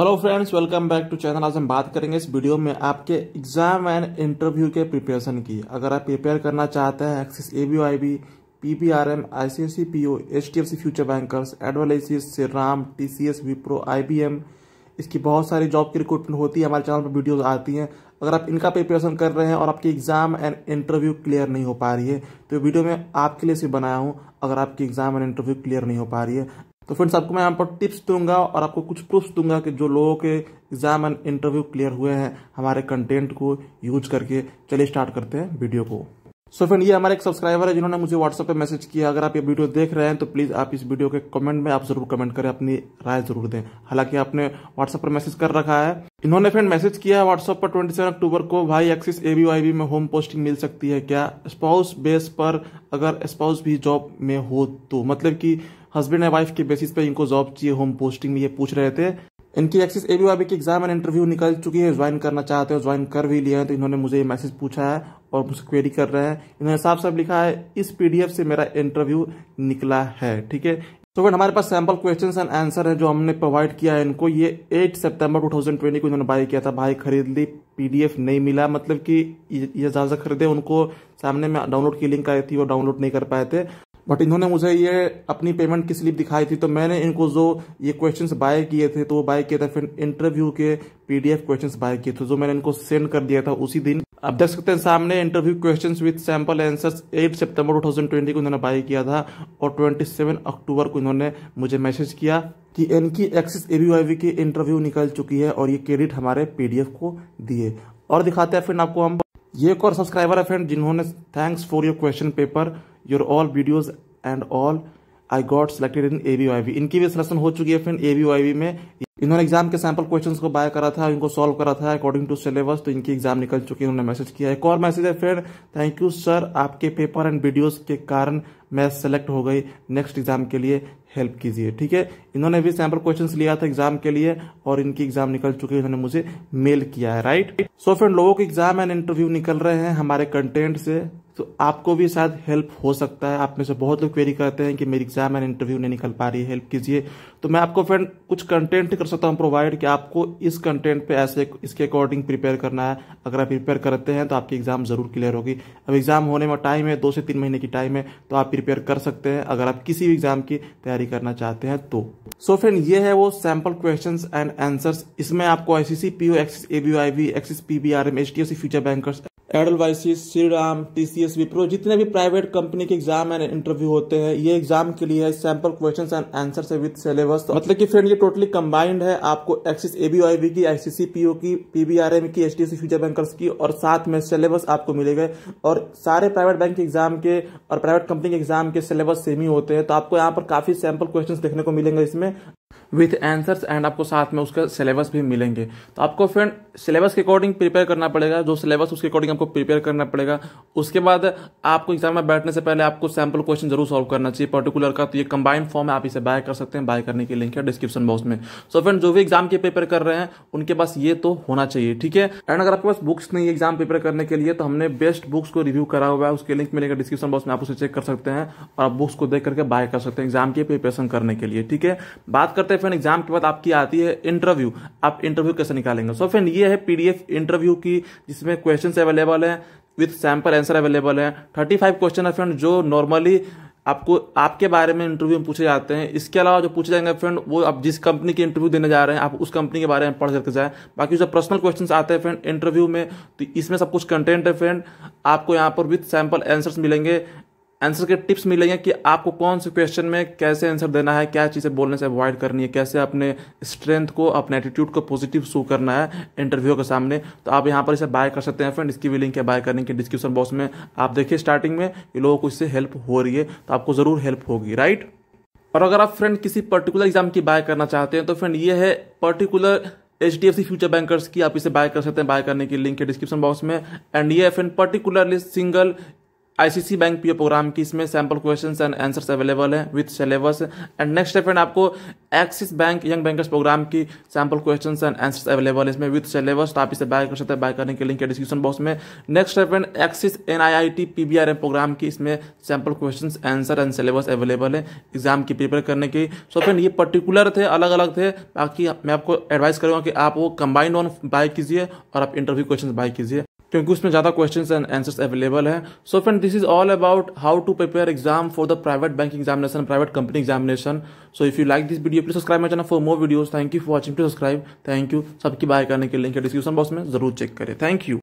hello friends welcome back to channel आज हम बात करेंगे इस वीडियो में आपके एग्जाम एंड इंटरव्यू के प्रिपरेशन की अगर आप प्रिपेयर करना चाहते हैं Axis A B I B P P R M I C S C P O H D F C future bankers Edelweiss Shriram Ram T C S Wipro I B M इसकी बहुत सारी जॉब की रिक्रूटमेंट होती है हमारे चैनल पर videos आती हैं अगर आप इनका प्रिपरेशन कर रहे हैं और आपकी एग्ज़ाम एंड इंटरव्यू क्लियर नहीं हो पा रही है तो वीडियो में आपके लिए से बनाया हूँ अगर आपकी एग्ज़ाम एंड इंटरव्यू क्लियर नहीं हो पा रही है तो फ्रेंड्स आपको मैं यहाँ पर टिप्स दूंगा और आपको कुछ प्रूफ दूंगा कि जो लोगों के एग्जाम एंड इंटरव्यू क्लियर हुए हैं हमारे कंटेंट को यूज करके चलिए स्टार्ट करते हैं वीडियो को सो so फ्रेंड ये हमारे एक सब्सक्राइबर है जिन्होंने मुझे व्हाट्सएप पे मैसेज किया अगर आप ये वीडियो देख रहे हैं तो प्लीज़ आप इस वीडियो के कमेंट में आप जरूर कमेंट करें अपनी राय जरूर दें हालांकि आपने व्हाट्सएप पर मैसेज कर रखा है इन्होंने फ्रेंड मैसेज किया है व्हाट्सएप पर 27 अक्टूबर को भाई एक्सिस ए में होम पोस्टिंग मिल सकती है क्या स्पाउस बेस पर अगर स्पाउस भी जॉब में हो तो मतलब की हस्बैंड एंड वाइफ के बेसिस पे इनको जॉब चाहिए होम पोस्टिंग में ये पूछ रहे थे इनकी एक्सिस ए बी की एग्जाम एंड इंटरव्यू निकल चुकी है ज्वाइन करना चाहते हैं ज्वाइन कर भी लिया है तो इन्होंने मुझे ये मैसेज पूछा है और मुझसे क्वेरी कर रहे हैं इन्होंने साफ साफ लिखा है इस पीडीएफ से मेरा इंटरव्यू निकला है ठीक है तो फिर हमारे पास सैम्पल क्वेश्चंस एंड आंसर है जो हमने प्रोवाइड किया है इनको ये 8 सितंबर 2020 को इन्होंने बाई किया था बाय खरीद ली पीडीएफ नहीं मिला मतलब कि ये ज्यादा खरीदे उनको सामने में डाउनलोड की लिंक आई थी वो डाउनलोड नहीं कर पाए थे बट इन्होंने मुझे ये अपनी पेमेंट की स्लिप दिखाई थी तो मैंने इनको जो ये क्वेश्चंस बाय किए थे तो वो बाय किए थे फिर इंटरव्यू के पीडीएफ क्वेश्चंस बाय किए थे जो मैंने इनको सेंड कर दिया था उसी दिन अब देख सकते हैं सामने interview questions with sample answers 8 सितंबर 2020 को इन्होंने बाय किया था और 27 अक्टूबर को इन्होंने मुझे मैसेज किया कि इनकी एक्सिस ए की इंटरव्यू निकल चुकी है और ये क्रेडिट हमारे पीडीएफ को दिए और दिखाते हैं फ्रेंड आपको हम ये एक और सब्सक्राइबर है फ्रेंड जिन्होंने thanks for your question paper your all videos and all I got selected in A V इनकी भी सिलेक्शन हो चुकी है फ्रेंड ए वी में इन्होंने एग्जाम के सैंपल क्वेश्चंस को बाय करा था इनको सॉल्व करा था अकॉर्डिंग टू सिलेबस तो इनकी एग्जाम निकल चुकी है उन्होंने मैसेज किया एक और मैसेज है फ्रेंड थैंक यू सर आपके पेपर एंड वीडियोस के कारण मैं सेलेक्ट हो गई नेक्स्ट एग्जाम के लिए हेल्प कीजिए ठीक है इन्होंने भी सैंपल क्वेश्चन लिया था एग्जाम के लिए और इनकी एग्जाम निकल चुकी है उन्होंने मुझे मेल किया है राइट सो फ्रेंड लोगों के एग्जाम एंड इंटरव्यू निकल रहे हैं हमारे कंटेंट से तो आपको भी शायद हेल्प हो सकता है आप में से बहुत लोग क्वेरी करते हैं कि मेरी एग्जाम एंड इंटरव्यू नहीं निकल पा रही है हेल्प कीजिए तो मैं आपको फ्रेंड कुछ कंटेंट कर सकता हूँ प्रोवाइड कि आपको इस कंटेंट पे ऐसे इसके अकॉर्डिंग प्रिपेयर करना है अगर आप प्रिपेयर करते हैं तो आपकी एग्जाम जरूर क्लियर होगी अब एग्जाम होने में टाइम है दो से तीन महीने की टाइम है तो आप प्रिपेयर कर सकते हैं अगर आप किसी भी एग्जाम की तैयारी करना चाहते हैं तो सो फ्रेंड ये है वो सैम्पल क्वेश्चन एंड आंसर इसमें आपको ICC PO Axis ABIV Axis PBRM H HDFC future bankers Edelweiss Shriram Shri Ram TCS Wipro जितने भी प्राइवेट कंपनी के एग्जाम एंड इंटरव्यू होते हैं ये एग्जाम के लिए सैंपल क्वेश्चन एंड आंसर से विद सिलेबस मतलब कि फ्रेंड ये टोटली कंबाइंड है आपको एक्सिस एबीआई की आईसीसी पीओ की पीबीआरएम की एचडीसी फ्यूचर बैंकर्स की और साथ में सिलेबस आपको मिलेगा और सारे प्राइवेट बैंक के एग्जाम के और प्राइवेट कंपनी के एग्जाम के सिलेबस सेम ही होते हैं तो आपको यहाँ पर काफी सैंपल क्वेश्चन देखने को मिलेंगे इसमें विथ एंसर्स एंड आपको साथ में उसका सिलेबस भी मिलेंगे तो आपको फ्रेंड सिलेबस के अकॉर्डिंग प्रिपेयर करना पड़ेगा जो सिलेबस उसके अकॉर्डिंग आपको प्रिपेयर करना पड़ेगा उसके बाद आपको एग्जाम में बैठने से पहले आपको सैम्पल क्वेश्चन जरूर सॉल्व करना चाहिए पर्टिकुलर का तो ये कंबाइंड फॉर्म है आप इसे बाय कर सकते हैं बाय करने की लिंक है डिस्क्रिप्शन बॉक्स में सो so फ्रेंड जो भी एग्जाम के प्रिपेयर कर रहे हैं उनके पास ये तो होना चाहिए ठीक है एंड अगर आपके पास बुक्स नहीं एग्जाम प्रिपेयर करने के लिए तो हमने बेस्ट बुक्स को रिव्यू करा हुआ है उसके लिंक मिलेगा डिस्क्रिप्शन बॉक्स में आप उसे चेक कर सकते हैं और आप बुक्स को देख करके बाय कर सकते हैं एग्जाम के प्रिपेरेशन करने के लिए ठीक है बात करते हैं फ्रेंड एग्जाम के बाद आपकी आती है इंटरव्यू आप इंटरव्यू कैसे निकालेंगे सो फ्रेंड ये है पीडीएफ इंटरव्यू की जिसमें क्वेश्चन अवेलेबल है विथ सैम्पल आंसर अवेलेबल है थर्टी फाइव क्वेश्चन है फ्रेंड जो नॉर्मली आपको आपके बारे में इंटरव्यू में पूछे जाते हैं इसके अलावा जो पूछे जाएंगे फ्रेंड वो आप जिस कंपनी के इंटरव्यू देने जा रहे हैं आप उस कंपनी के बारे में पढ़ करके जाए बाकी जो पर्सनल क्वेश्चन आते हैं फ्रेंड इंटरव्यू में तो इसमें सब कुछ कंटेंट है फ्रेंड आपको यहाँ पर विथ सैम्पल आंसर्स मिलेंगे आंसर के टिप्स मिलेंगे कि आपको कौन से क्वेश्चन में कैसे आंसर देना है क्या चीज़ें बोलने से अवॉइड करनी है कैसे अपने स्ट्रेंथ को अपने एटीट्यूड को पॉजिटिव शो करना है इंटरव्यू के सामने तो आप यहाँ पर इसे बाय कर सकते हैं फ्रेंड इसकी भी लिंक है बाय करने की डिस्क्रिप्शन बॉक्स में आप देखिए स्टार्टिंग में ये लोगों को इससे हेल्प हो रही है तो आपको ज़रूर हेल्प होगी राइट और अगर आप फ्रेंड किसी पर्टिकुलर एग्जाम की बाय करना चाहते हैं तो फ्रेंड ये है particular H D F C future bankers की आप इसे बाय कर सकते हैं बाय करने की लिंक है डिस्क्रिप्शन बॉक्स में एंड ये friend particularly single ICC bank PO program की इसमें sample question and answers available है विद सिलेबस एंड नेक्स्ट है फ्रेंड आपको Axis bank young bankers program की sample question and answers available है इसमें विद सिलेबस तो आप इसे बाय कर सकते हैं बाय करने के लिंक है डिस्क्रिप्शन बॉक्स में नेक्स्ट है friend Axis N I I T P B R M program की इसमें sample question answer and syllabus available है एग्जाम की प्रिपेयर करने की सो फ्रेंड ये पर्टिकुलर थे अलग अलग थे बाकी मैं आपको एडवाइस करूँगा कि आप वो कंबाइंड ऑन बाय कीजिए और आप इंटरव्यू क्वेश्चन बाय कीजिए क्योंकि उसमें ज़्यादा क्वेश्चन एंड आंसर्स अवेलेबल है so friend this is all about how to prepare exam for the private bank examination private company examination so if you like this video please subscribe my channel for more video thank you for watching to subscribe thank you सबकी bye करने के link description box में जरूर check करें thank you